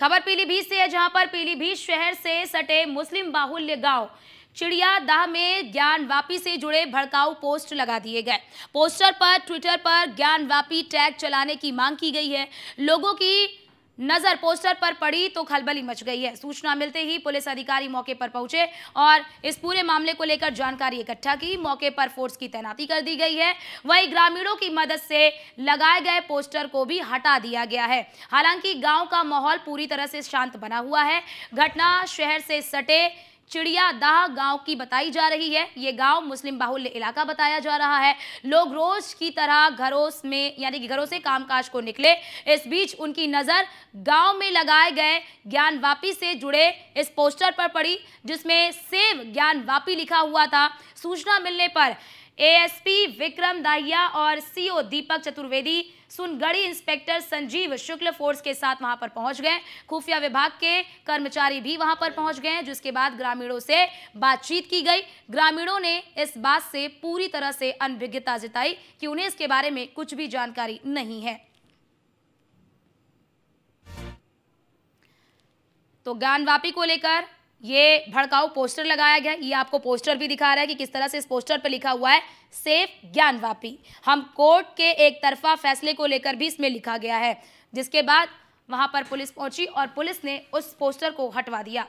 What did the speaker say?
खबर पीलीभीत से है जहां पर पीलीभीत शहर से सटे मुस्लिम बाहुल्य गांव चिड़िया दाह में ज्ञान वापी से जुड़े भड़काऊ पोस्ट लगा दिए गए पोस्टर पर ट्विटर पर ज्ञान वापी टैग चलाने की मांग की गई है लोगों की नजर पोस्टर पर पड़ी तो खलबली मच गई है सूचना मिलते ही पुलिस अधिकारी मौके पर पहुंचे और इस पूरे मामले को लेकर जानकारी इकट्ठा की मौके पर फोर्स की तैनाती कर दी गई है वहीं ग्रामीणों की मदद से लगाए गए पोस्टर को भी हटा दिया गया है हालांकि गांव का माहौल पूरी तरह से शांत बना हुआ है घटना शहर से सटे चिड़ियादाह गांव की बताई जा रही है ये गांव मुस्लिम बाहुल्य इलाका बताया जा रहा है लोग रोज की तरह घरों में यानी कि घरों से कामकाज को निकले इस बीच उनकी नज़र गांव में लगाए गए ज्ञान वापी से जुड़े इस पोस्टर पर पड़ी जिसमें सेव ज्ञान वापी लिखा हुआ था सूचना मिलने पर एएसपी विक्रम दाहिया और CO Deepak Chaturvedi Sungarhi inspector Sanjeev Shukla force के साथ वहां पर पहुंच गए खुफिया विभाग के कर्मचारी भी वहां पर पहुंच गए जिसके बाद ग्रामीणों से बातचीत की गई ग्रामीणों ने इस बात से पूरी तरह से अनभिज्ञता जताई कि उन्हें इसके बारे में कुछ भी जानकारी नहीं है तो ज्ञानवापी को लेकर ये भड़काऊ पोस्टर लगाया गया ये आपको पोस्टर भी दिखा रहा है कि किस तरह से इस पोस्टर पर लिखा हुआ है सेफ ज्ञानवापी हम कोर्ट के एक तरफा फैसले को लेकर भी इसमें लिखा गया है जिसके बाद वहां पर पुलिस पहुंची और पुलिस ने उस पोस्टर को हटवा दिया